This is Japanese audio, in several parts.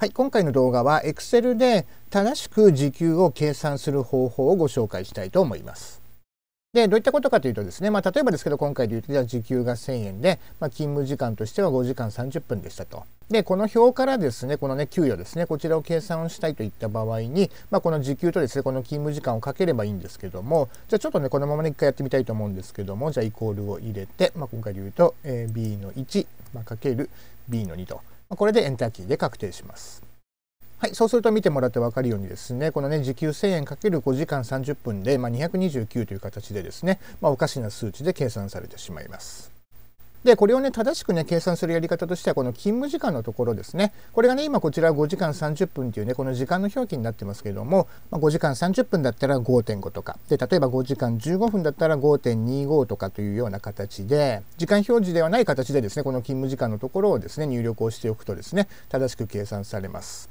はい、今回の動画は Excel で正しく時給を計算する方法をご紹介したいと思います。で、どういったことかというとですね、まあ、例えばですけど、今回で言うと、じゃあ時給が1000円で、まあ、勤務時間としては5時間30分でしたと。で、この表からですね、このね、給与ですね、こちらを計算をしたいといった場合に、まあ、この時給とですね、この勤務時間をかければいいんですけども、じゃあちょっとね、このままね、一回やってみたいと思うんですけども、じゃあイコールを入れて、まあ、今回で言うと、えー、b の1、まあ、かける b の2と。これでエンターキーで確定します。はい、そうすると見てもらって分かるようにですね、このね、時給1000円 ×5 時間30分で、まあ、229という形でですね、まあ、おかしな数値で計算されてしまいます。で、これをね、正しくね、計算するやり方としては、この勤務時間のところですね。これがね、今こちら5時間30分というね、この時間の表記になってますけども、まあ、5時間30分だったら5.5とか、で、例えば5時間15分だったら5.25とかというような形で、時間表示ではない形でですね、この勤務時間のところをですね、入力をしておくとですね、正しく計算されます。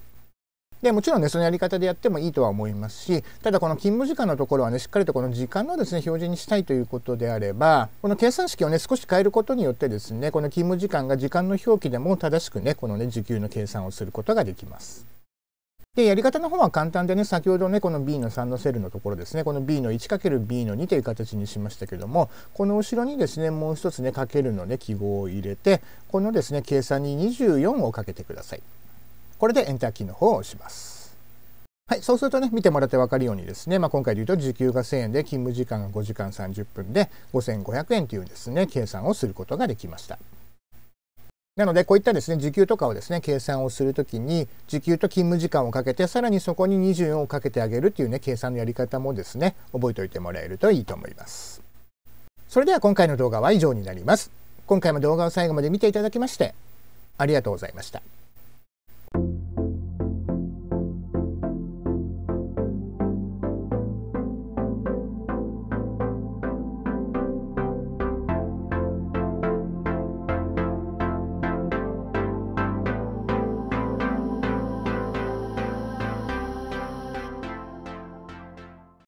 でもちろんねそのやり方でやってもいいとは思いますしただこの勤務時間のところはねしっかりとこの時間のですね表示にしたいということであればこの計算式をね少し変えることによってですねこの勤務時間が時間の表記でも正しくねこのね時給の計算をすることができます。で、やり方の方は簡単でね、先ほどね、この B の3のセルのところですね、この B の 1×B の2という形にしましたけども、この後ろにですね、もう一つね、かけるのね、記号を入れて、このですね、計算に24をかけてください。これでエンターキーの方を押します。はい、そうするとね、見てもらって分かるようにですね、まあ、今回で言うと時給が1000円で勤務時間が5時間30分で5500円というですね、計算をすることができました。なので、こういったですね、時給とかをですね、計算をするときに、時給と勤務時間をかけて、さらにそこに24をかけてあげるっていうね、計算のやり方もですね、覚えておいてもらえるといいと思います。それでは今回の動画は以上になります。今回も動画を最後まで見ていただきまして、ありがとうございました。